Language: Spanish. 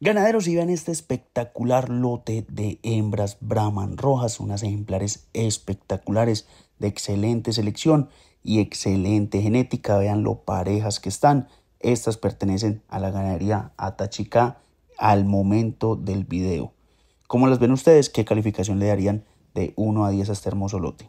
Ganaderos vean este espectacular lote de hembras Brahman rojas, unas ejemplares espectaculares de excelente selección y excelente genética. Vean lo parejas que están. Estas pertenecen a la ganadería Atachica. al momento del video. ¿Cómo las ven ustedes? ¿Qué calificación le darían de 1 a 10 a este hermoso lote?